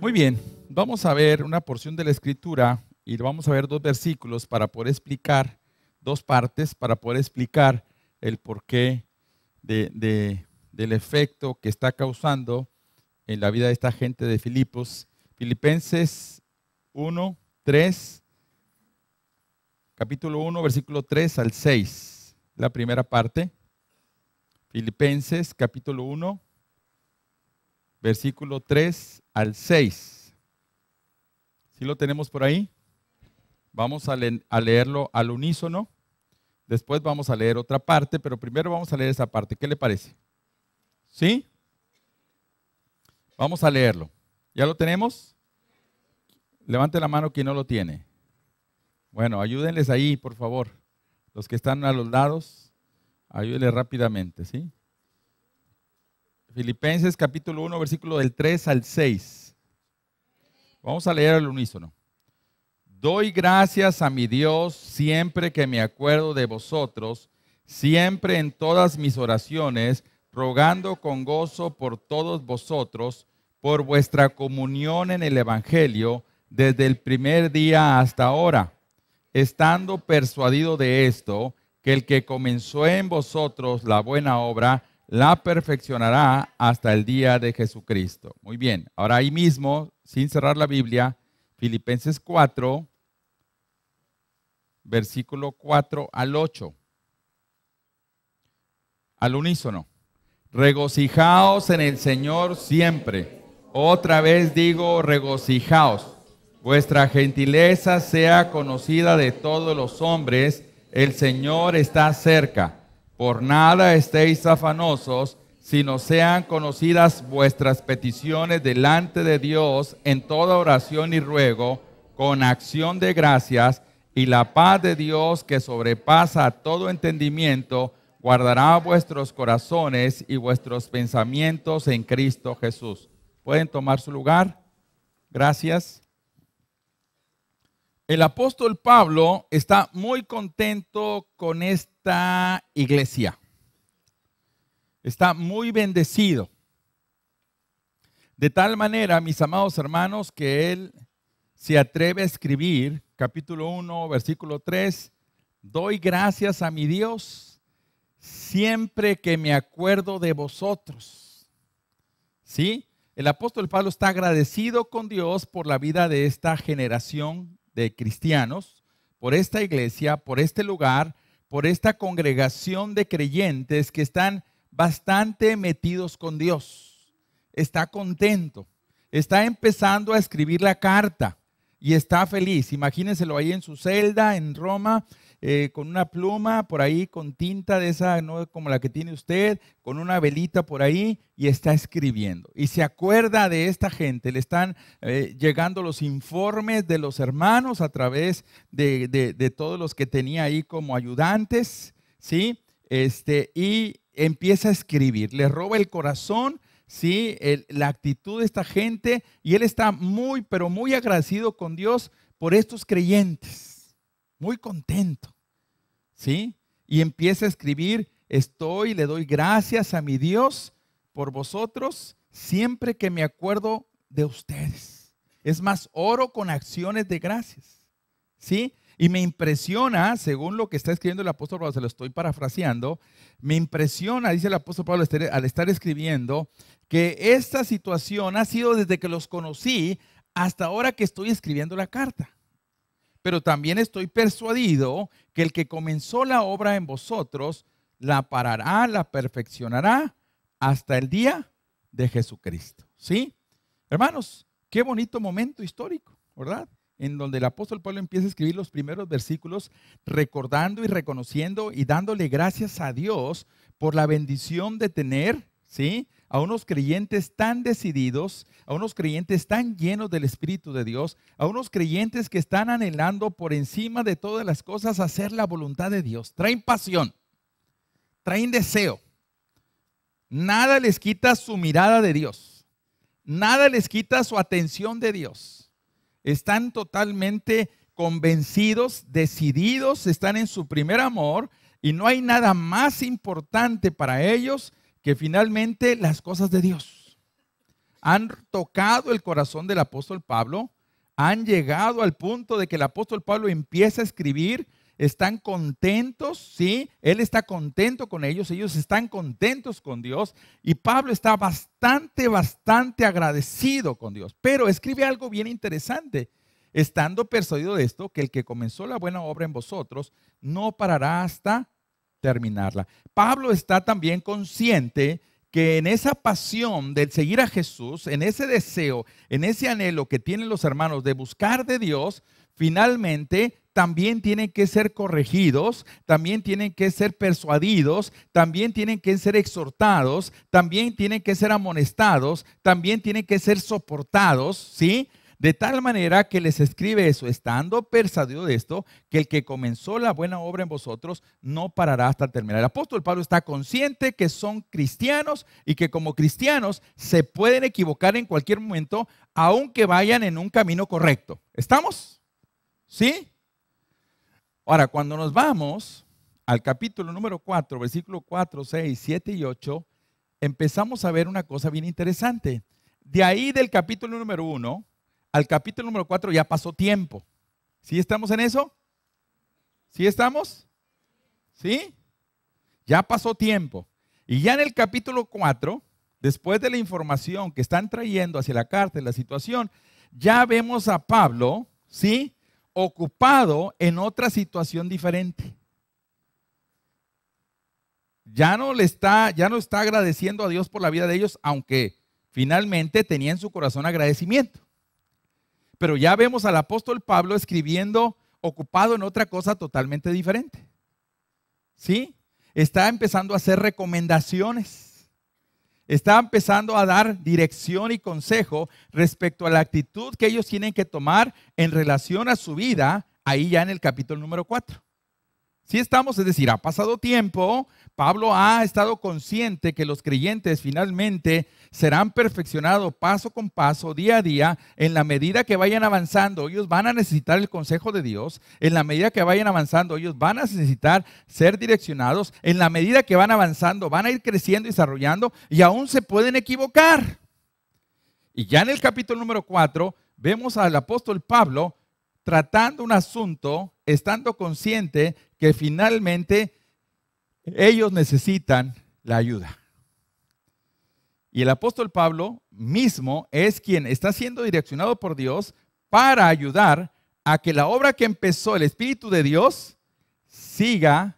Muy bien, vamos a ver una porción de la escritura y vamos a ver dos versículos para poder explicar, dos partes para poder explicar el porqué del efecto que está causando en la vida de esta gente de Filipos. Filipenses 1, 3, capítulo 1, versículo 3 al 6, la primera parte. Filipenses capítulo 1, versículo 3 al 6. ¿Sí lo tenemos por ahí? Vamos a, leerlo al unísono. Después vamos a leer otra parte, pero primero vamos a leer esa parte. ¿Qué le parece? ¿Sí? Vamos a leerlo. ¿Ya lo tenemos? Levante la mano quien no lo tiene. Bueno, ayúdenles ahí, por favor. Los que están a los lados, ayúdenle rápidamente, ¿sí? Filipenses capítulo 1, versículo del 3 al 6. Vamos a leer al unísono. Doy gracias a mi Dios siempre que me acuerdo de vosotros, siempre en todas mis oraciones, rogando con gozo por todos vosotros, por vuestra comunión en el Evangelio desde el primer día hasta ahora, estando persuadido de esto, que el que comenzó en vosotros la buena obra, la perfeccionará hasta el día de Jesucristo. Muy bien, ahora ahí mismo, sin cerrar la Biblia, Filipenses 4, versículo 4 al 8. Al unísono. Regocijaos en el Señor siempre. Otra vez digo, regocijaos. Vuestra gentileza sea conocida de todos los hombres. El Señor está cerca. Por nada estéis afanosos, sino sean conocidas vuestras peticiones delante de Dios en toda oración y ruego, con acción de gracias, y la paz de Dios que sobrepasa todo entendimiento, guardará vuestros corazones y vuestros pensamientos en Cristo Jesús. ¿Pueden tomar su lugar? Gracias. El apóstol Pablo está muy contento con esta iglesia. Está muy bendecido. De tal manera, mis amados hermanos, que él se atreve a escribir, capítulo 1, versículo 3, doy gracias a mi Dios siempre que me acuerdo de vosotros. ¿Sí? El apóstol Pablo está agradecido con Dios por la vida de esta generación de cristianos, por esta iglesia, por este lugar, por esta congregación de creyentes que están bastante metidos con Dios. Está contento, está empezando a escribir la carta y está feliz. Imagínenselo ahí en su celda en Roma eh, con una pluma por ahí, con tinta de esa, no como la que tiene usted, con una velita por ahí y está escribiendo. Y se acuerda de esta gente, le están eh, llegando los informes de los hermanos a través de, todos los que tenía ahí como ayudantes, ¿sí? Este, y empieza a escribir, le roba el corazón. ¿sí? la actitud de esta gente y él está muy, pero muy agradecido con Dios por estos creyentes, muy contento, ¿sí? Y empieza a escribir, estoy, le doy gracias a mi Dios por vosotros siempre que me acuerdo de ustedes. Es más, oro con acciones de gracias, ¿sí? Y me impresiona, según lo que está escribiendo el apóstol Pablo, se lo estoy parafraseando, me impresiona, dice el apóstol Pablo este, al estar escribiendo, que esta situación ha sido desde que los conocí hasta ahora que estoy escribiendo la carta pero también estoy persuadido que el que comenzó la obra en vosotros la parará, la perfeccionará hasta el día de Jesucristo. ¿Sí? Hermanos, qué bonito momento histórico, ¿verdad? En donde el apóstol Pablo empieza a escribir los primeros versículos recordando y reconociendo y dándole gracias a Dios por la bendición de tener, ¿sí? a unos creyentes tan decididos, a unos creyentes tan llenos del Espíritu de Dios, a unos creyentes que están anhelando por encima de todas las cosas hacer la voluntad de Dios. Traen pasión, traen deseo. Nada les quita su mirada de Dios. Nada les quita su atención de Dios. Están totalmente convencidos, decididos, están en su primer amor y no hay nada más importante para ellos que finalmente las cosas de Dios han tocado el corazón del apóstol Pablo, han llegado al punto de que el apóstol Pablo empieza a escribir, están contentos, sí, él está contento con ellos, ellos están contentos con Dios y Pablo está bastante, bastante agradecido con Dios, pero escribe algo bien interesante estando persuadido de esto, que el que comenzó la buena obra en vosotros no parará hasta terminarla. Pablo está también consciente que en esa pasión de seguir a Jesús, en ese deseo, en ese anhelo que tienen los hermanos de buscar de Dios, finalmente también tienen que ser corregidos, también tienen que ser persuadidos, también tienen que ser exhortados, también tienen que ser amonestados, también tienen que ser soportados, ¿sí? De tal manera que les escribe eso, estando persuadido de esto, que el que comenzó la buena obra en vosotros no parará hasta terminar. El apóstol Pablo está consciente que son cristianos y que como cristianos se pueden equivocar en cualquier momento, aunque vayan en un camino correcto. ¿Estamos? ¿Sí? Ahora, cuando nos vamos al capítulo número 4, versículo 4, 6, 7 y 8, empezamos a ver una cosa bien interesante. De ahí del capítulo número 1 al capítulo número 4 ya pasó tiempo. ¿Sí estamos en eso? ¿Sí estamos? ¿Sí? Ya pasó tiempo. Y ya en el capítulo 4, después de la información que están trayendo hacia la en la situación, ya vemos a Pablo, ¿sí? Ocupado en otra situación diferente. Ya no le está, ya no está agradeciendo a Dios por la vida de ellos, aunque finalmente tenía en su corazón agradecimiento. Pero ya vemos al apóstol Pablo escribiendo ocupado en otra cosa totalmente diferente. ¿Sí? Está empezando a hacer recomendaciones. Está empezando a dar dirección y consejo respecto a la actitud que ellos tienen que tomar en relación a su vida, ahí ya en el capítulo número 4. Si estamos, es decir, ha pasado tiempo, Pablo ha estado consciente que los creyentes finalmente serán perfeccionados paso con paso, día a día, en la medida que vayan avanzando. Ellos van a necesitar el consejo de Dios, en la medida que vayan avanzando, ellos van a necesitar ser direccionados, en la medida que van avanzando, van a ir creciendo y desarrollando y aún se pueden equivocar. Y ya en el capítulo número 4 vemos al apóstol Pablo tratando un asunto, estando consciente que finalmente ellos necesitan la ayuda. Y el apóstol Pablo mismo es quien está siendo direccionado por Dios para ayudar a que la obra que empezó el Espíritu de Dios siga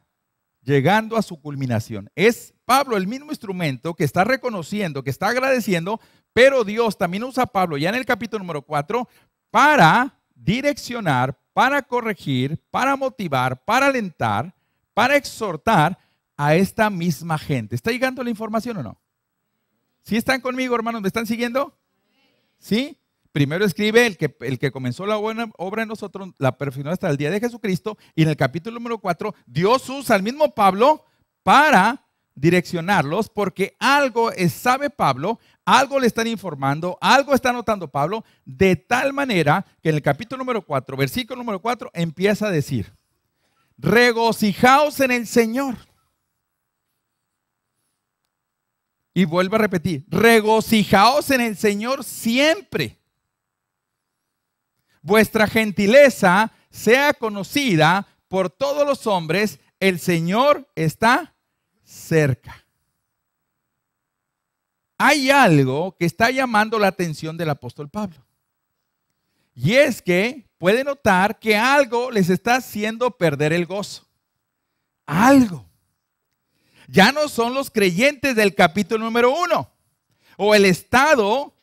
llegando a su culminación. Es Pablo el mismo instrumento que está reconociendo, que está agradeciendo, pero Dios también usa a Pablo ya en el capítulo número 4 para direccionar, para corregir, para motivar, para alentar, para exhortar a esta misma gente. ¿Está llegando la información o no? ¿Sí están conmigo, hermanos? ¿Me están siguiendo? ¿Sí? Primero escribe el que, el que comenzó la buena obra en nosotros, la perfeccionó hasta el día de Jesucristo, y en el capítulo número 4, Dios usa al mismo Pablo para direccionarlos porque algo sabe Pablo, algo le están informando, algo está notando Pablo, de tal manera que en el capítulo número 4, versículo número 4, empieza a decir, regocijaos en el Señor. Y vuelve a repetir, regocijaos en el Señor siempre. Vuestra gentileza sea conocida por todos los hombres, el Señor está cerca. Hay algo que está llamando la atención del apóstol Pablo. Y es que puede notar que algo les está haciendo perder el gozo. Algo. Ya no son los creyentes del capítulo número uno o el estado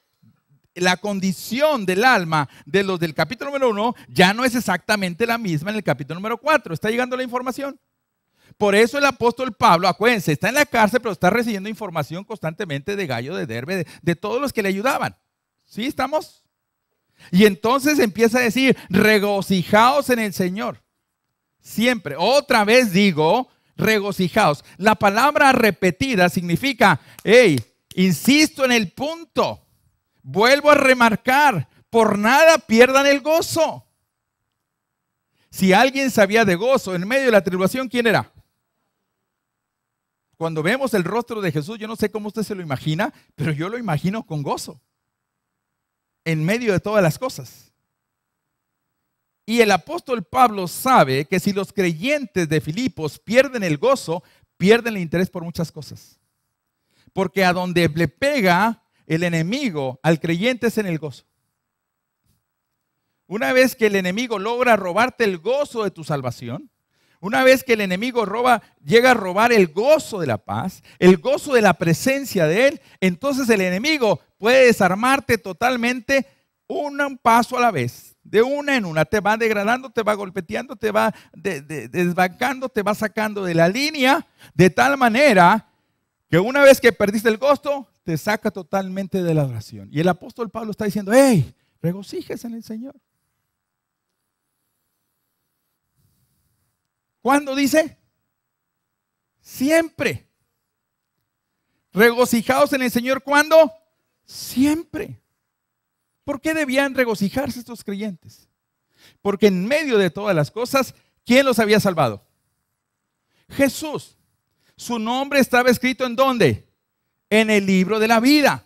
la condición del alma de los del capítulo número uno ya no es exactamente la misma en el capítulo número cuatro. ¿Está llegando la información? Por eso el apóstol Pablo, acuérdense, está en la cárcel, pero está recibiendo información constantemente de Gallo, de Derbe, de, todos los que le ayudaban. ¿Sí estamos? Y entonces empieza a decir, regocijaos en el Señor. Siempre, otra vez digo, regocijaos. La palabra repetida significa, hey, insisto en el punto, vuelvo a remarcar, por nada pierdan el gozo. Si alguien sabía de gozo en medio de la tribulación, ¿quién era? Cuando vemos el rostro de Jesús, yo no sé cómo usted se lo imagina, pero yo lo imagino con gozo, en medio de todas las cosas. Y el apóstol Pablo sabe que si los creyentes de Filipos pierden el gozo, pierden el interés por muchas cosas. Porque a donde le pega el enemigo al creyente es en el gozo. Una vez que el enemigo logra robarte el gozo de tu salvación, una vez que el enemigo roba, llega a robar el gozo de la paz, el gozo de la presencia de Él, entonces el enemigo puede desarmarte totalmente un paso a la vez, de una en una. Te va degradando, te va golpeteando, te va desbancando, te va sacando de la línea, de tal manera que una vez que perdiste el gozo, te saca totalmente de la oración. Y el apóstol Pablo está diciendo, hey, regocíjese en el Señor. ¿Cuándo dice? Siempre. regocijados en el Señor. ¿Cuándo? Siempre. ¿Por qué debían regocijarse estos creyentes? Porque en medio de todas las cosas, ¿quién los había salvado? Jesús. Su nombre estaba escrito en dónde? En el libro de la vida.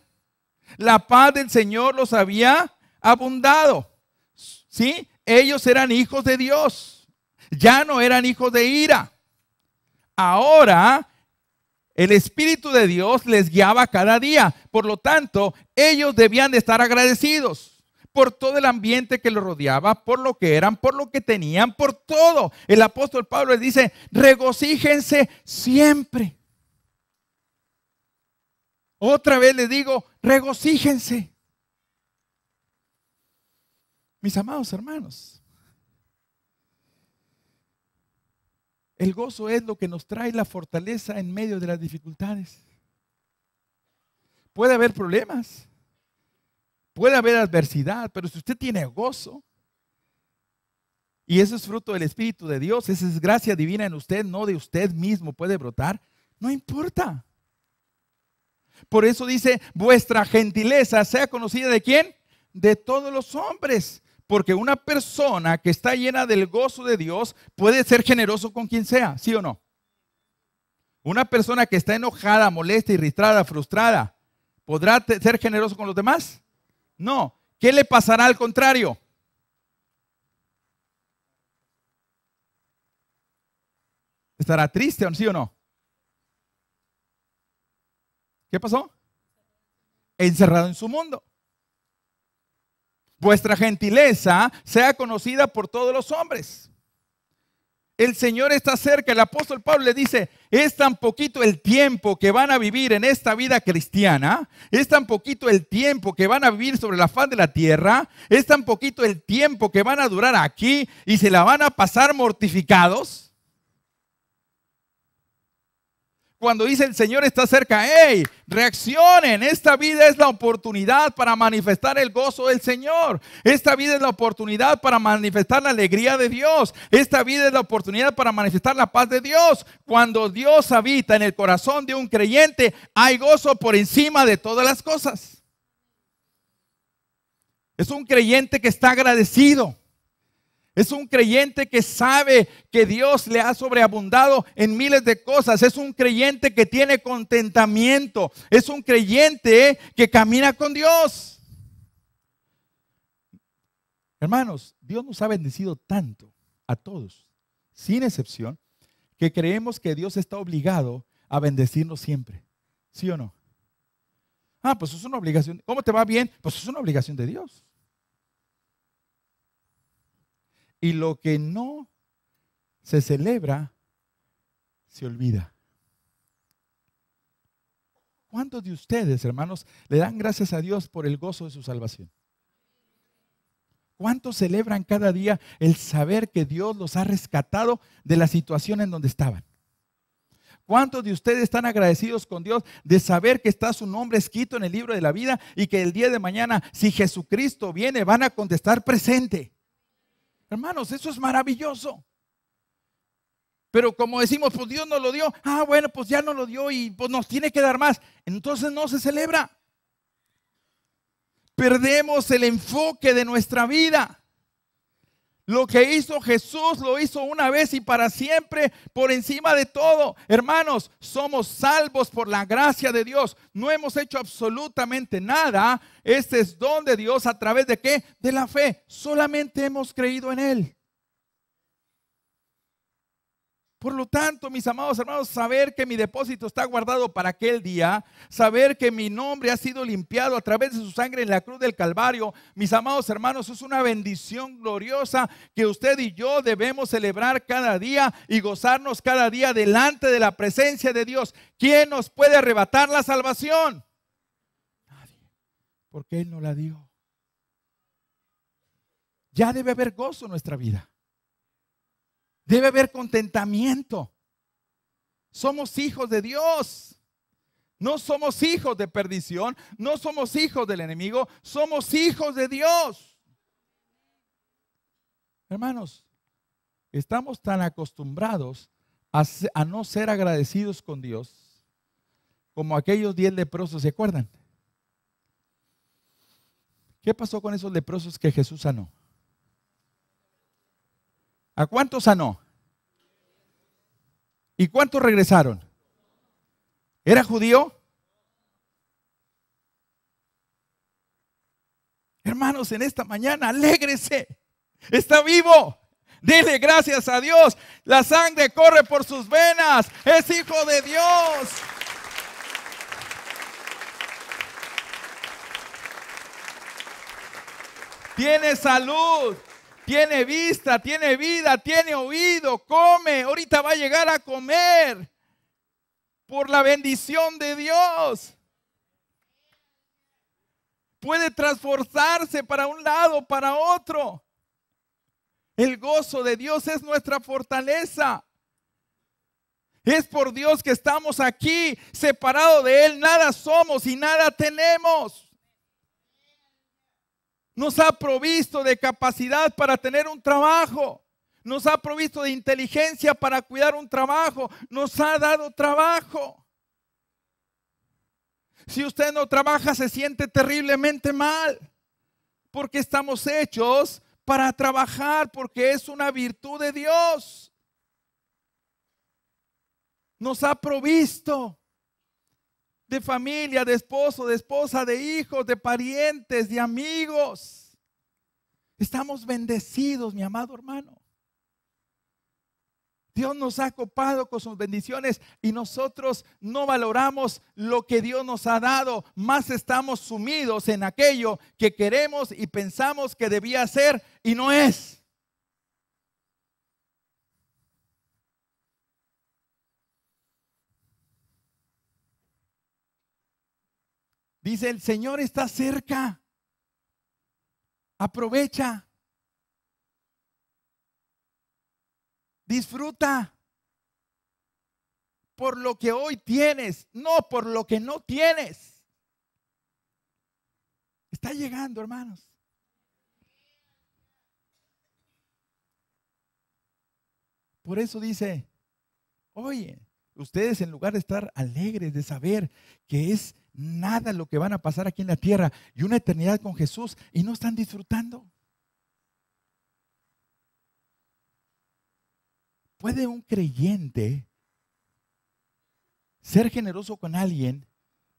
La paz del Señor los había abundado. ¿Sí? Ellos eran hijos de Dios ya no eran hijos de ira. Ahora el Espíritu de Dios les guiaba cada día. Por lo tanto, ellos debían de estar agradecidos por todo el ambiente que los rodeaba, por lo que eran, por lo que tenían, por todo. El apóstol Pablo les dice, regocíjense siempre. Otra vez les digo, regocíjense. Mis amados hermanos, El gozo es lo que nos trae la fortaleza en medio de las dificultades. Puede haber problemas, puede haber adversidad, pero si usted tiene gozo, y eso es fruto del Espíritu de Dios, esa es gracia divina en usted, no de usted mismo puede brotar, no importa. Por eso dice, vuestra gentileza sea conocida de quién? De todos los hombres porque una persona que está llena del gozo de Dios puede ser generoso con quien sea, ¿sí o no? Una persona que está enojada, molesta, irritada, frustrada, ¿podrá ser generoso con los demás? No. ¿Qué le pasará al contrario? ¿Estará triste, sí o no? ¿Qué pasó? Encerrado en su mundo vuestra gentileza sea conocida por todos los hombres. El Señor está cerca. El apóstol Pablo le dice, es tan poquito el tiempo que van a vivir en esta vida cristiana, es tan poquito el tiempo que van a vivir sobre la faz de la tierra, es tan poquito el tiempo que van a durar aquí y se la van a pasar mortificados cuando dice el Señor está cerca, hey, reaccionen, esta vida es la oportunidad para manifestar el gozo del Señor, esta vida es la oportunidad para manifestar la alegría de Dios, esta vida es la oportunidad para manifestar la paz de Dios. Cuando Dios habita en el corazón de un creyente, hay gozo por encima de todas las cosas. Es un creyente que está agradecido. Es un creyente que sabe que Dios le ha sobreabundado en miles de cosas. Es un creyente que tiene contentamiento. Es un creyente que camina con Dios. Hermanos, Dios nos ha bendecido tanto a todos, sin excepción, que creemos que Dios está obligado a bendecirnos siempre. ¿Sí o no? Ah, pues es una obligación. ¿Cómo te va bien? Pues es una obligación de Dios. Y lo que no se celebra, se olvida. ¿Cuántos de ustedes, hermanos, le dan gracias a Dios por el gozo de su salvación? ¿Cuántos celebran cada día el saber que Dios los ha rescatado de la situación en donde estaban? ¿Cuántos de ustedes están agradecidos con Dios de saber que está su nombre escrito en el libro de la vida y que el día de mañana, si Jesucristo viene, van a contestar presente? Hermanos, eso es maravilloso. Pero como decimos, pues Dios no lo dio. Ah, bueno, pues ya no lo dio y pues nos tiene que dar más. Entonces no se celebra. Perdemos el enfoque de nuestra vida. Lo que hizo Jesús lo hizo una vez y para siempre, por encima de todo. Hermanos, somos salvos por la gracia de Dios. No hemos hecho absolutamente nada. Este es don de Dios a través de qué? De la fe. Solamente hemos creído en Él. Por lo tanto, mis amados hermanos, saber que mi depósito está guardado para aquel día, saber que mi nombre ha sido limpiado a través de su sangre en la cruz del Calvario, mis amados hermanos, es una bendición gloriosa que usted y yo debemos celebrar cada día y gozarnos cada día delante de la presencia de Dios. ¿Quién nos puede arrebatar la salvación? Nadie, porque Él no la dio. Ya debe haber gozo en nuestra vida. Debe haber contentamiento. Somos hijos de Dios. No somos hijos de perdición, no somos hijos del enemigo, somos hijos de Dios. Hermanos, estamos tan acostumbrados a, a no ser agradecidos con Dios como aquellos diez leprosos, ¿se acuerdan? ¿Qué pasó con esos leprosos que Jesús sanó? ¿A cuántos sanó? ¿Y cuántos regresaron? ¿Era judío? Hermanos, en esta mañana, alégrese. Está vivo. Dile gracias a Dios. La sangre corre por sus venas. Es hijo de Dios. Tiene salud tiene vista, tiene vida, tiene oído, come. Ahorita va a llegar a comer por la bendición de Dios. Puede transforzarse para un lado, para otro. El gozo de Dios es nuestra fortaleza. Es por Dios que estamos aquí, separado de Él, nada somos y nada tenemos. Nos ha provisto de capacidad para tener un trabajo. Nos ha provisto de inteligencia para cuidar un trabajo. Nos ha dado trabajo. Si usted no trabaja, se siente terriblemente mal. Porque estamos hechos para trabajar, porque es una virtud de Dios. Nos ha provisto de familia, de esposo, de esposa, de hijos, de parientes, de amigos. Estamos bendecidos, mi amado hermano. Dios nos ha copado con sus bendiciones y nosotros no valoramos lo que Dios nos ha dado, más estamos sumidos en aquello que queremos y pensamos que debía ser y no es. Dice, el Señor está cerca. Aprovecha. Disfruta por lo que hoy tienes, no por lo que no tienes. Está llegando, hermanos. Por eso dice, oye, ustedes en lugar de estar alegres de saber que es nada lo que van a pasar aquí en la tierra y una eternidad con Jesús y no están disfrutando. ¿Puede un creyente ser generoso con alguien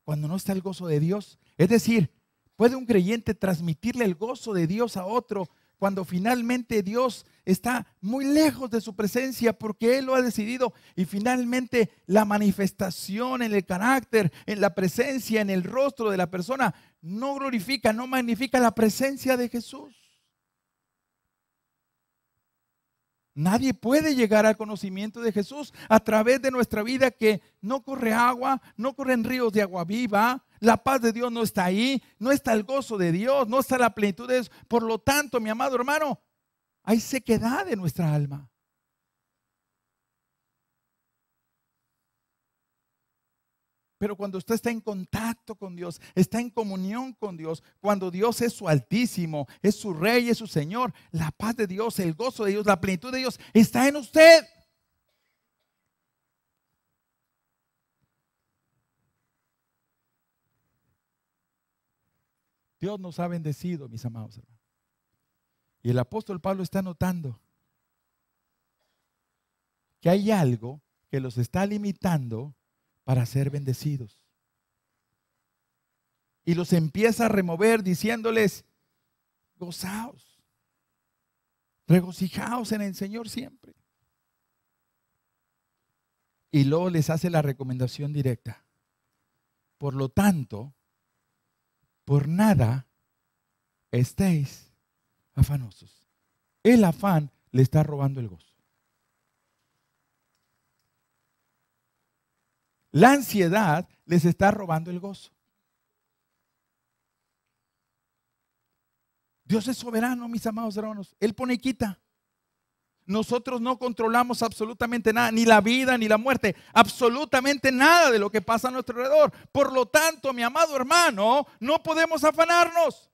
cuando no está el gozo de Dios? Es decir, ¿puede un creyente transmitirle el gozo de Dios a otro cuando finalmente Dios está muy lejos de su presencia porque Él lo ha decidido y finalmente la manifestación en el carácter, en la presencia, en el rostro de la persona no glorifica, no magnifica la presencia de Jesús. Nadie puede llegar al conocimiento de Jesús a través de nuestra vida que no corre agua, no corren ríos de agua viva, la paz de Dios no está ahí, no está el gozo de Dios, no está la plenitud de Dios. Por lo tanto, mi amado hermano, hay sequedad en nuestra alma. Pero cuando usted está en contacto con Dios, está en comunión con Dios, cuando Dios es su altísimo, es su rey, es su Señor, la paz de Dios, el gozo de Dios, la plenitud de Dios está en usted. Dios nos ha bendecido, mis amados hermanos. Y el apóstol Pablo está notando que hay algo que los está limitando para ser bendecidos. Y los empieza a remover diciéndoles, gozaos, regocijaos en el Señor siempre. Y luego les hace la recomendación directa. Por lo tanto, por nada estéis afanosos. El afán le está robando el gozo. La ansiedad les está robando el gozo. Dios es soberano, mis amados hermanos. Él pone y quita. Nosotros no controlamos absolutamente nada, ni la vida, ni la muerte, absolutamente nada de lo que pasa a nuestro alrededor. Por lo tanto, mi amado hermano, no podemos afanarnos.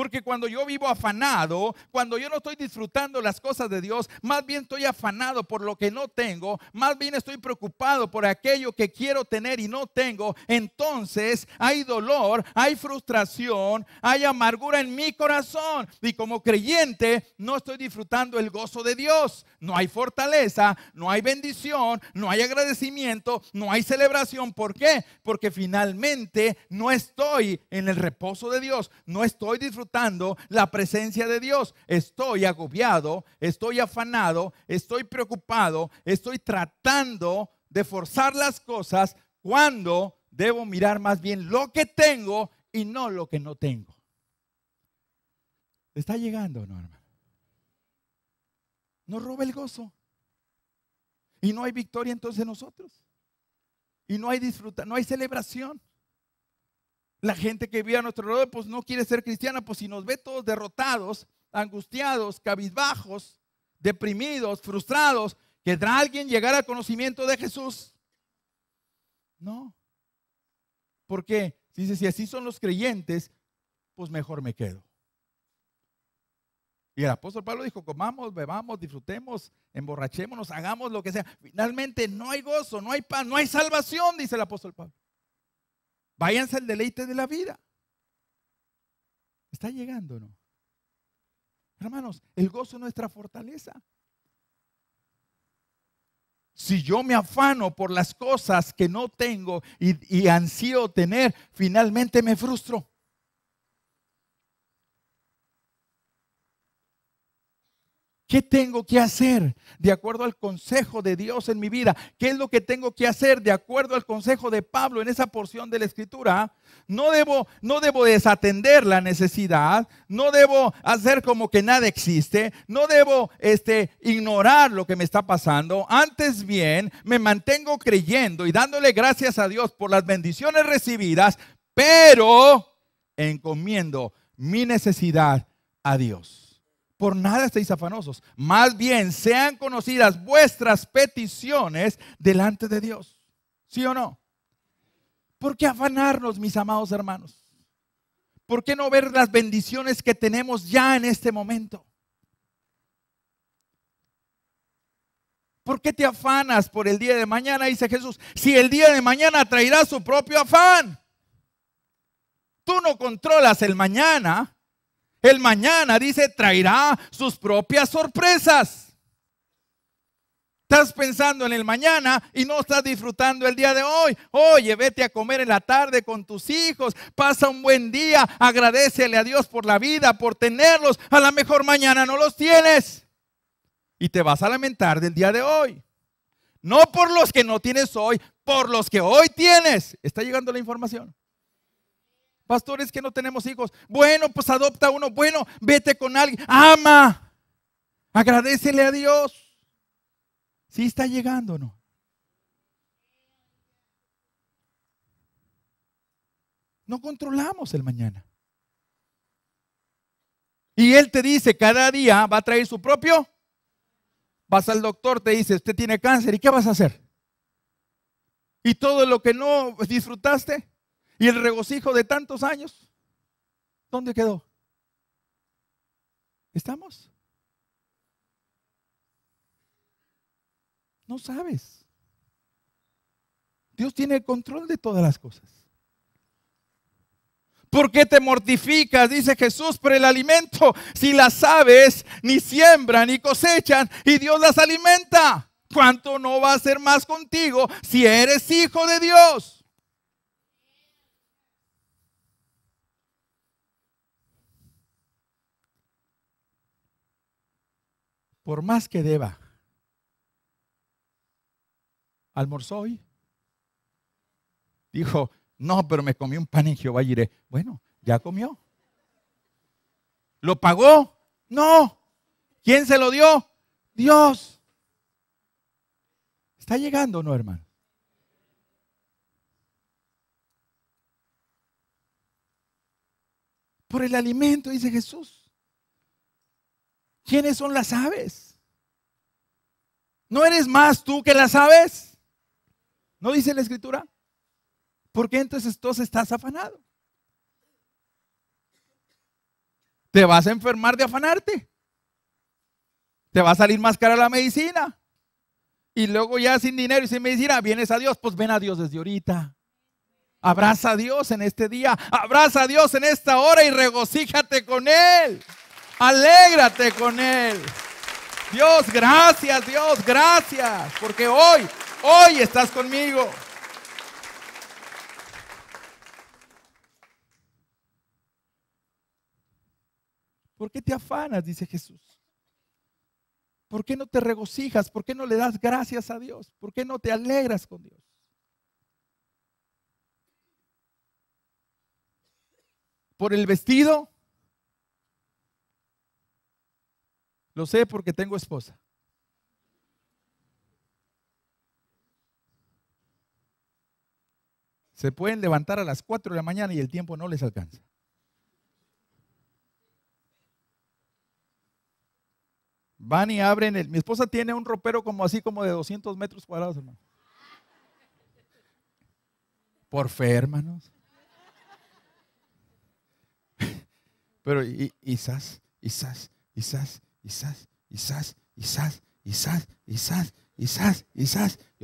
Porque cuando yo vivo afanado, cuando yo no estoy disfrutando las cosas de Dios, más bien estoy afanado por lo que no tengo, más bien estoy preocupado por aquello que quiero tener y no tengo, entonces hay dolor, hay frustración, hay amargura en mi corazón. Y como creyente no estoy disfrutando el gozo de Dios. No hay fortaleza, no hay bendición, no hay agradecimiento, no hay celebración. ¿Por qué? Porque finalmente no estoy en el reposo de Dios, no estoy disfrutando la presencia de Dios. Estoy agobiado, estoy afanado, estoy preocupado, estoy tratando de forzar las cosas cuando debo mirar más bien lo que tengo y no lo que no tengo. ¿Está llegando, no, roba el gozo. Y no hay victoria entonces nosotros. Y no hay disfruta, no hay celebración. La gente que vive a nuestro lado, pues no quiere ser cristiana, pues si nos ve todos derrotados, angustiados, cabizbajos, deprimidos, frustrados, ¿querrá alguien llegar al conocimiento de Jesús? No. ¿Por qué? Dice, si así son los creyentes, pues mejor me quedo. Y el apóstol Pablo dijo, comamos, bebamos, disfrutemos, emborrachémonos, hagamos lo que sea. Finalmente no hay gozo, no hay pan, no hay salvación, dice el apóstol Pablo. Váyanse al deleite de la vida. ¿Está llegando no? Hermanos, el gozo es nuestra fortaleza. Si yo me afano por las cosas que no tengo y, y ansío tener, finalmente me frustro. ¿Qué tengo que hacer de acuerdo al consejo de Dios en mi vida? ¿Qué es lo que tengo que hacer de acuerdo al consejo de Pablo en esa porción de la escritura? No debo, no debo desatender la necesidad, no debo hacer como que nada existe, no debo este, ignorar lo que me está pasando. Antes bien, me mantengo creyendo y dándole gracias a Dios por las bendiciones recibidas, pero encomiendo mi necesidad a Dios por nada estéis afanosos. Más bien sean conocidas vuestras peticiones delante de Dios. ¿Sí o no? ¿Por qué afanarnos, mis amados hermanos? ¿Por qué no ver las bendiciones que tenemos ya en este momento? ¿Por qué te afanas por el día de mañana? Dice Jesús, si el día de mañana traerá su propio afán. Tú no controlas el mañana, el mañana, dice, traerá sus propias sorpresas. Estás pensando en el mañana y no estás disfrutando el día de hoy. Oye, vete a comer en la tarde con tus hijos. Pasa un buen día. Agradecele a Dios por la vida, por tenerlos. A lo mejor mañana no los tienes. Y te vas a lamentar del día de hoy. No por los que no tienes hoy, por los que hoy tienes. Está llegando la información. Pastores que no tenemos hijos. Bueno, pues adopta uno. Bueno, vete con alguien. Ama. Agradecele a Dios. Si está llegando, ¿no? No controlamos el mañana. Y Él te dice, cada día va a traer su propio. Vas al doctor, te dice, usted tiene cáncer, ¿y qué vas a hacer? Y todo lo que no disfrutaste, y el regocijo de tantos años, ¿dónde quedó? ¿Estamos? No sabes. Dios tiene el control de todas las cosas. ¿Por qué te mortificas? Dice Jesús por el alimento. Si las aves ni siembran ni cosechan y Dios las alimenta, ¿cuánto no va a ser más contigo si eres hijo de Dios? por más que deba. ¿Almorzó hoy? Dijo, no, pero me comí un pan en Jehová y iré. Bueno, ya comió. ¿Lo pagó? No. ¿Quién se lo dio? Dios. ¿Está llegando no, hermano? Por el alimento, dice Jesús. ¿Quiénes son las aves? ¿No eres más tú que las aves? ¿No dice la escritura? ¿Por qué entonces, tú estás afanado? Te vas a enfermar de afanarte. Te va a salir más cara la medicina. Y luego ya sin dinero y sin medicina, vienes a Dios, pues ven a Dios desde ahorita. Abraza a Dios en este día, abraza a Dios en esta hora y regocíjate con Él. Alégrate con Él. Dios, gracias, Dios, gracias. Porque hoy, hoy estás conmigo. ¿Por qué te afanas? Dice Jesús. ¿Por qué no te regocijas? ¿Por qué no le das gracias a Dios? ¿Por qué no te alegras con Dios? ¿Por el vestido? Lo sé porque tengo esposa. Se pueden levantar a las 4 de la mañana y el tiempo no les alcanza. Van y abren el... Mi esposa tiene un ropero como así, como de 200 metros cuadrados, hermano. Por fe, hermanos. Pero y, y, y, y y isas, y isas, y isas, y yo y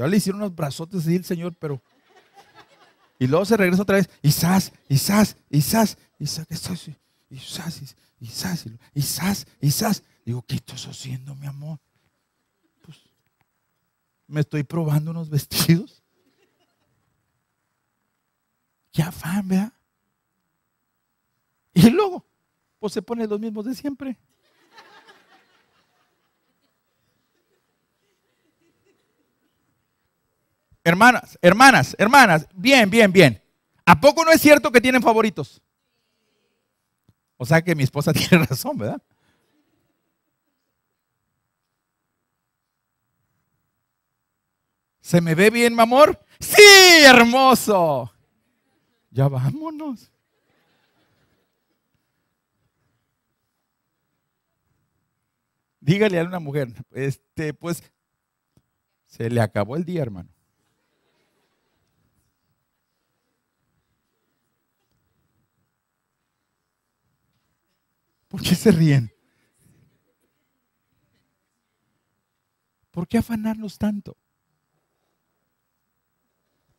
ahora le hicieron unos brazotes y el Señor, pero. Y luego se regresa otra vez, Isas, isas, y isas. y y Digo, ¿qué estoy haciendo, mi amor? Pues, me estoy probando unos vestidos. Qué afán, ¿Verdad? Y luego, pues se pone los mismos de siempre. Hermanas, hermanas, hermanas, bien, bien, bien. ¿A poco no es cierto que tienen favoritos? O sea que mi esposa tiene razón, ¿verdad? ¿Se me ve bien, mi amor? Sí, hermoso. Ya vámonos. Dígale a una mujer, este, pues, se le acabó el día, hermano. ¿Por qué se ríen? ¿Por qué afanarnos tanto?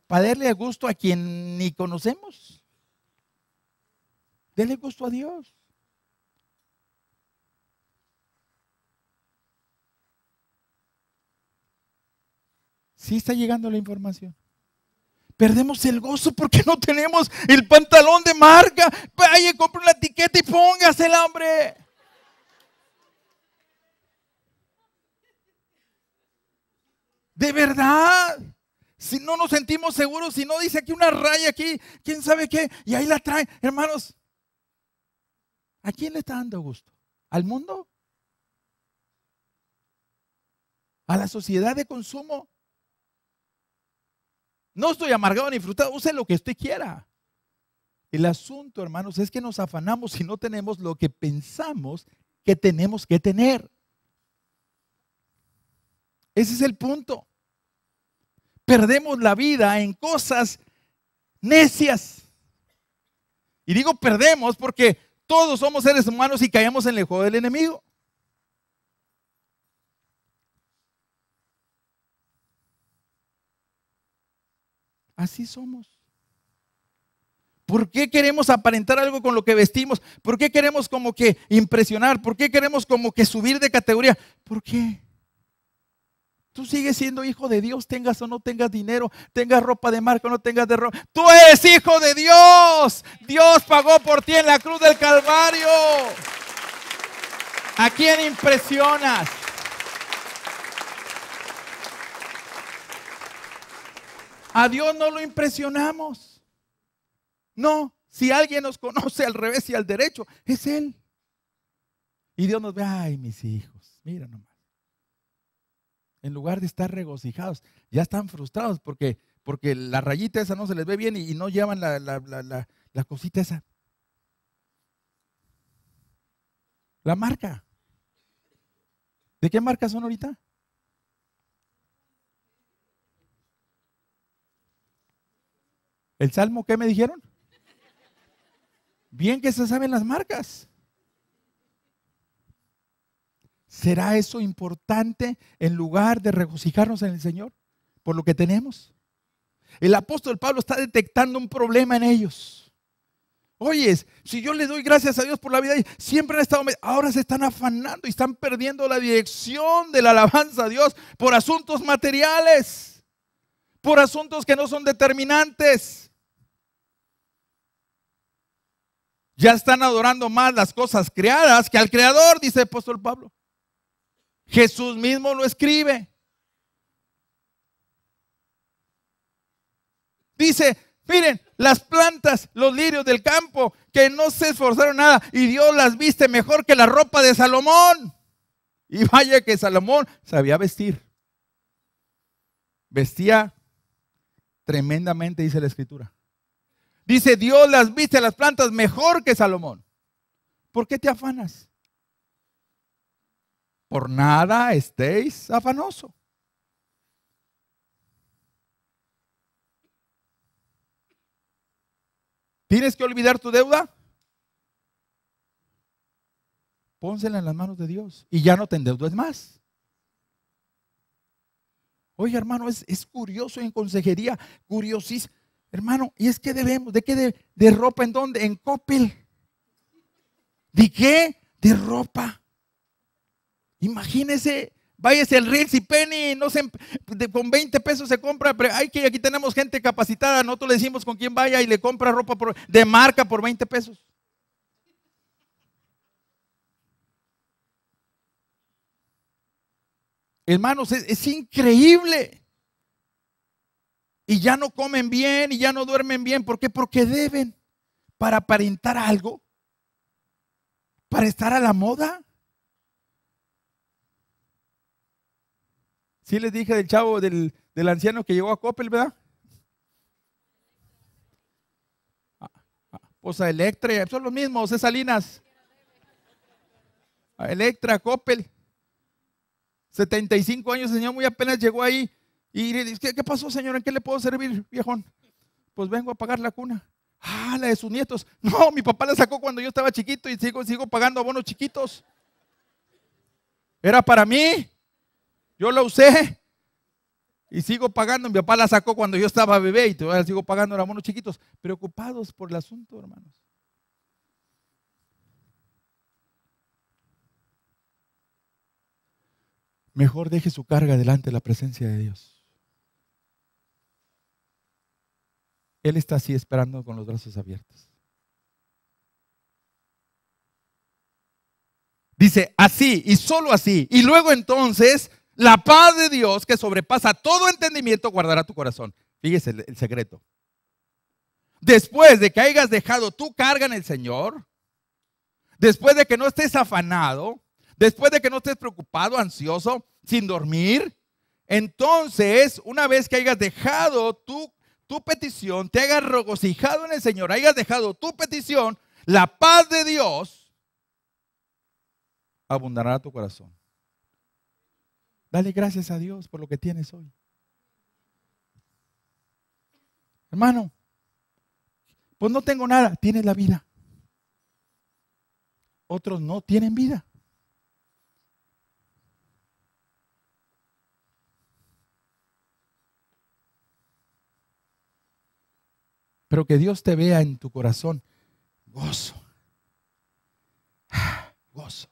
¿Para darle gusto a quien ni conocemos? Dele gusto a Dios. Sí está llegando la información perdemos el gozo porque no tenemos el pantalón de marca. Vaya, compra una etiqueta y póngase el hambre. De verdad. Si no nos sentimos seguros, si no dice aquí una raya aquí, quién sabe qué, y ahí la trae, hermanos. ¿A quién le está dando gusto? ¿Al mundo? ¿A la sociedad de consumo? No estoy amargado ni frustrado, use lo que usted quiera. El asunto, hermanos, es que nos afanamos si no tenemos lo que pensamos que tenemos que tener. Ese es el punto. Perdemos la vida en cosas necias. Y digo perdemos porque todos somos seres humanos y caemos en el juego del enemigo. Así somos. ¿Por qué queremos aparentar algo con lo que vestimos? ¿Por qué queremos como que impresionar? ¿Por qué queremos como que subir de categoría? ¿Por qué? Tú sigues siendo hijo de Dios, tengas o no tengas dinero, tengas ropa de marca o no tengas de ropa. Tú eres hijo de Dios. Dios pagó por ti en la cruz del Calvario. ¿A quién impresionas? A Dios no lo impresionamos. No, si alguien nos conoce al revés y al derecho, es Él. Y Dios nos ve, ay, mis hijos, mira nomás. En lugar de estar regocijados, ya están frustrados porque, porque la rayita esa no se les ve bien y, no llevan la, la, la, la cosita esa. La marca. ¿De qué marca son ahorita? ¿El salmo qué me dijeron? Bien que se saben las marcas. ¿Será eso importante en lugar de regocijarnos en el Señor por lo que tenemos? El apóstol Pablo está detectando un problema en ellos. Oyes, si yo le doy gracias a Dios por la vida, siempre han estado, ahora se están afanando y están perdiendo la dirección de la alabanza a Dios por asuntos materiales, por asuntos que no son determinantes. Ya están adorando más las cosas creadas que al Creador, dice el apóstol Pablo. Jesús mismo lo escribe. Dice, miren, las plantas, los lirios del campo, que no se esforzaron nada y Dios las viste mejor que la ropa de Salomón. Y vaya que Salomón sabía vestir. Vestía tremendamente, dice la escritura. Dice, Dios las viste las plantas mejor que Salomón. ¿Por qué te afanas? Por nada estéis afanoso. ¿Tienes que olvidar tu deuda? Pónsela en las manos de Dios y ya no te endeudas más. Oye, hermano, es, es curioso en consejería, curiosísimo. Hermano, ¿y es que debemos? ¿De qué? ¿De, ropa en dónde? En Copil. ¿De qué? De ropa. Imagínese, váyase el Ritz y Penny, no con 20 pesos se compra, pero que, aquí tenemos gente capacitada, nosotros le decimos con quién vaya y le compra ropa de marca por 20 pesos. Hermanos, es, es increíble. Y ya no comen bien y ya no duermen bien. ¿Por qué? Porque deben para aparentar algo, para estar a la moda. Sí les dije del chavo, del, anciano que llegó a Coppel, ¿verdad? Ah, ah, pues a Electra, son los mismos, es Salinas. Electra, Coppel. 75 años, el señor muy apenas llegó ahí y ¿qué, ¿qué pasó, señor? ¿En qué le puedo servir, viejón? Pues vengo a pagar la cuna. Ah, la de sus nietos. No, mi papá la sacó cuando yo estaba chiquito y sigo, sigo pagando abonos chiquitos. Era para mí. Yo la usé. Y sigo pagando. Mi papá la sacó cuando yo estaba bebé y todavía sigo pagando los abonos chiquitos. Preocupados por el asunto, hermanos. Mejor deje su carga delante de la presencia de Dios. Él está así esperando con los brazos abiertos. Dice, así y solo así. Y luego entonces, la paz de Dios que sobrepasa todo entendimiento guardará tu corazón. Fíjese el, secreto. Después de que hayas dejado tu carga en el Señor, después de que no estés afanado, después de que no estés preocupado, ansioso, sin dormir, entonces, una vez que hayas dejado tu tu petición, te hagas regocijado en el Señor, hayas dejado tu petición, la paz de Dios abundará a tu corazón. Dale gracias a Dios por lo que tienes hoy. Hermano, pues no tengo nada, tienes la vida. Otros no tienen vida. que Dios te vea en tu corazón. Gozo. Ah, gozo.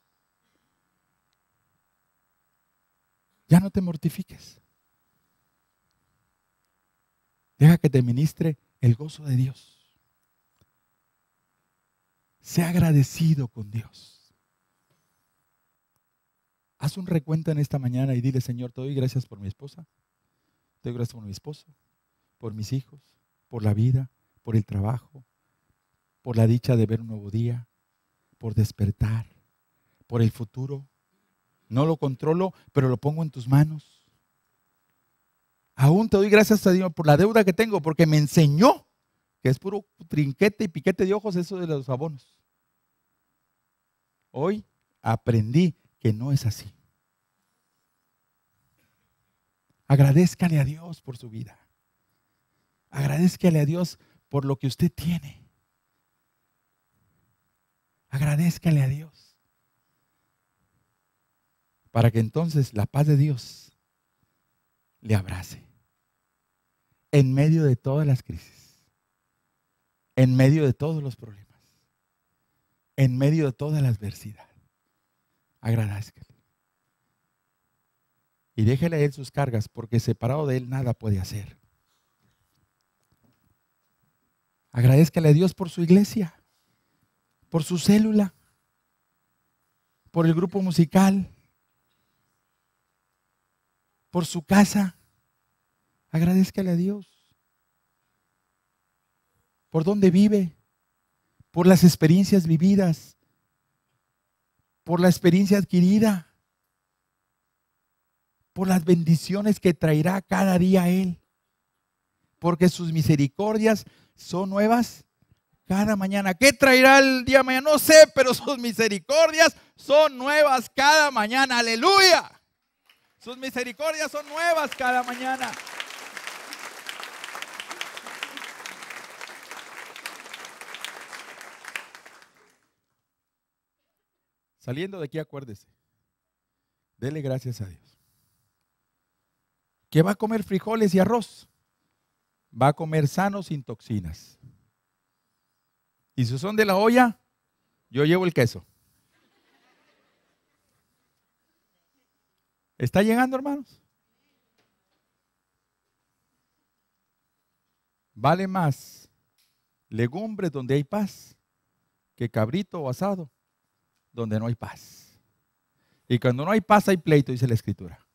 Ya no te mortifiques. Deja que te ministre el gozo de Dios. Sea agradecido con Dios. Haz un recuento en esta mañana y dile, Señor, te doy gracias por mi esposa, te doy gracias por mi esposo, por mis hijos, por la vida, por el trabajo, por la dicha de ver un nuevo día, por despertar, por el futuro. No lo controlo, pero lo pongo en tus manos. Aún te doy gracias a Dios por la deuda que tengo, porque me enseñó que es puro trinquete y piquete de ojos eso de los abonos. Hoy aprendí que no es así. Agradezcale a Dios por su vida. Agradezcale a Dios por lo que usted tiene. Agradezcale a Dios. Para que entonces la paz de Dios le abrace. En medio de todas las crisis. En medio de todos los problemas. En medio de toda la adversidad. Agradezcale. Y déjele a Él sus cargas porque separado de Él nada puede hacer. Agradezcale a Dios por su iglesia, por su célula, por el grupo musical, por su casa. Agradezcale a Dios. Por dónde vive, por las experiencias vividas, por la experiencia adquirida, por las bendiciones que traerá cada día Él, porque sus misericordias son nuevas cada mañana. ¿Qué traerá el día de mañana? No sé, pero sus misericordias son nuevas cada mañana. Aleluya. Sus misericordias son nuevas cada mañana. Saliendo de aquí, acuérdese. Dele gracias a Dios. Que va a comer frijoles y arroz va a comer sano sin toxinas. Y si son de la olla, yo llevo el queso. ¿Está llegando, hermanos? Vale más legumbres donde hay paz que cabrito o asado donde no hay paz. Y cuando no hay paz hay pleito, dice la escritura.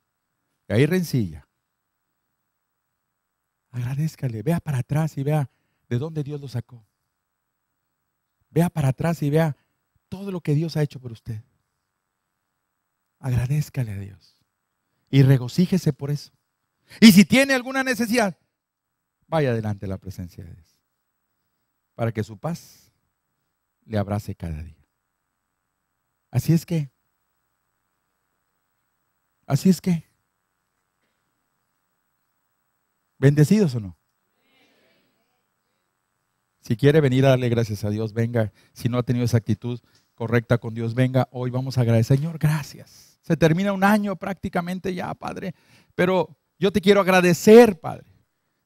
Y hay rencilla. Agradezcale, vea para atrás y vea de dónde Dios lo sacó. Vea para atrás y vea todo lo que Dios ha hecho por usted. Agradezcale a Dios y regocíjese por eso. Y si tiene alguna necesidad, vaya adelante a la presencia de Dios para que su paz le abrace cada día. Así es que, así es que. ¿Bendecidos o no? Si quiere venir a darle gracias a Dios, venga. Si no ha tenido esa actitud correcta con Dios, venga. Hoy vamos a agradecer, Señor, gracias. Se termina un año prácticamente ya, Padre. Pero yo te quiero agradecer, Padre,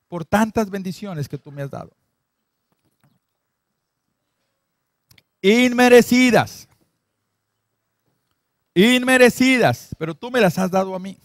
por tantas bendiciones que tú me has dado. Inmerecidas. Inmerecidas. Pero tú me las has dado a mí.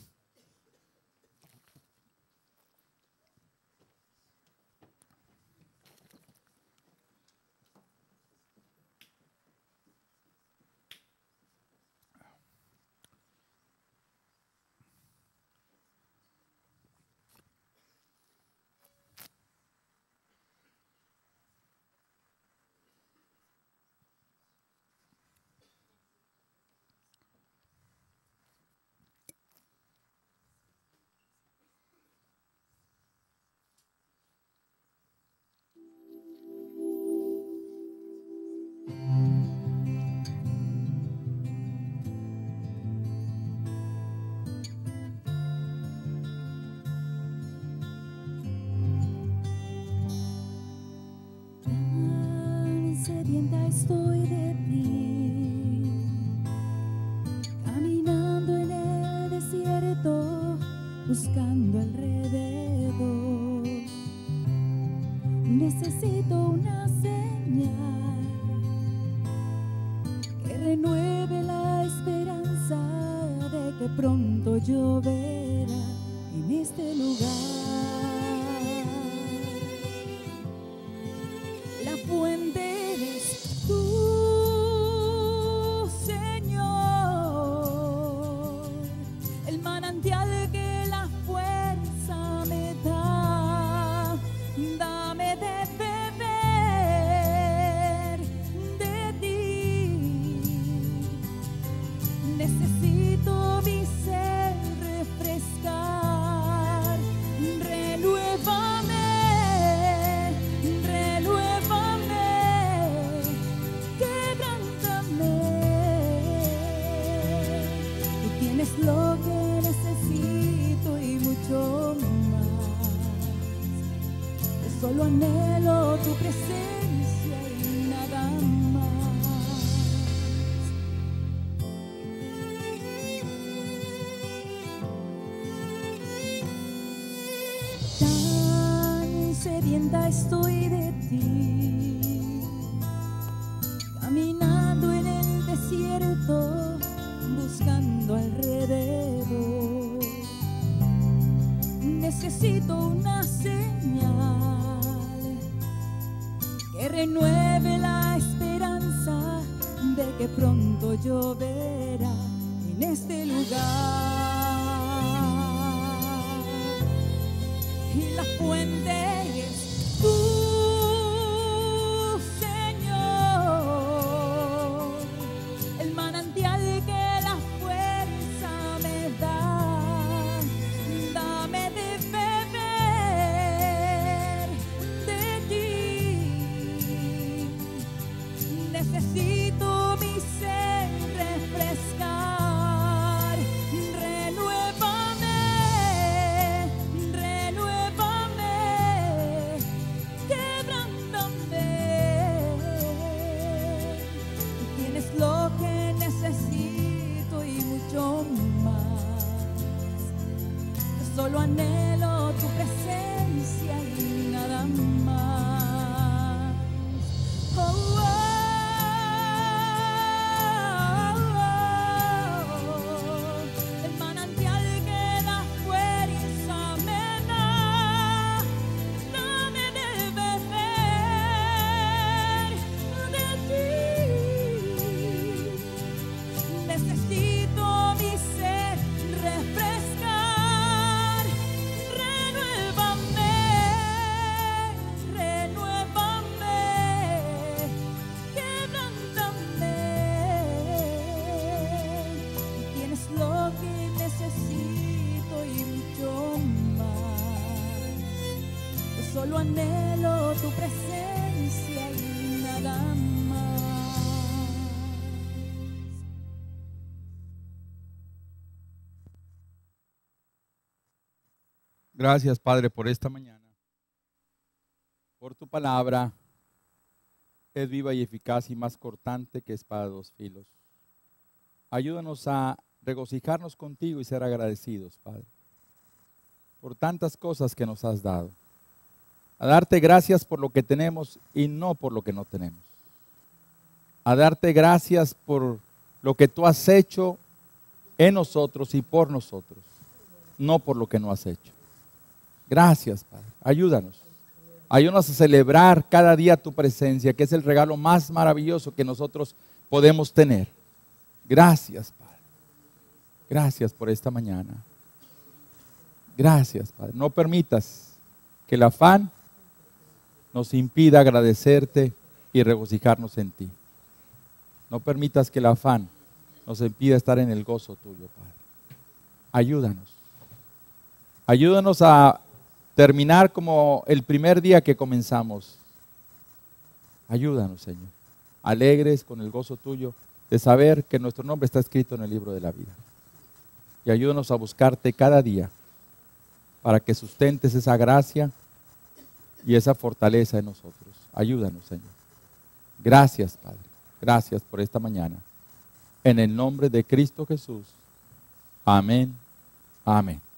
solo anhelo tu presencia y nada más. Gracias, Padre, por esta mañana, por tu palabra. Es viva y eficaz y más cortante que espada de dos filos. Ayúdanos a regocijarnos contigo y ser agradecidos, Padre, por tantas cosas que nos has dado a darte gracias por lo que tenemos y no por lo que no tenemos. A darte gracias por lo que tú has hecho en nosotros y por nosotros, no por lo que no has hecho. Gracias, Padre. Ayúdanos. Ayúdanos a celebrar cada día tu presencia, que es el regalo más maravilloso que nosotros podemos tener. Gracias, Padre. Gracias por esta mañana. Gracias, Padre. No permitas que el afán nos impida agradecerte y regocijarnos en ti. No permitas que el afán nos impida estar en el gozo tuyo, Padre. Ayúdanos. Ayúdanos a terminar como el primer día que comenzamos. Ayúdanos, Señor. Alegres con el gozo tuyo de saber que nuestro nombre está escrito en el libro de la vida. Y ayúdanos a buscarte cada día para que sustentes esa gracia y esa fortaleza en nosotros. Ayúdanos, Señor. Gracias, Padre. Gracias por esta mañana. En el nombre de Cristo Jesús. Amén. Amén.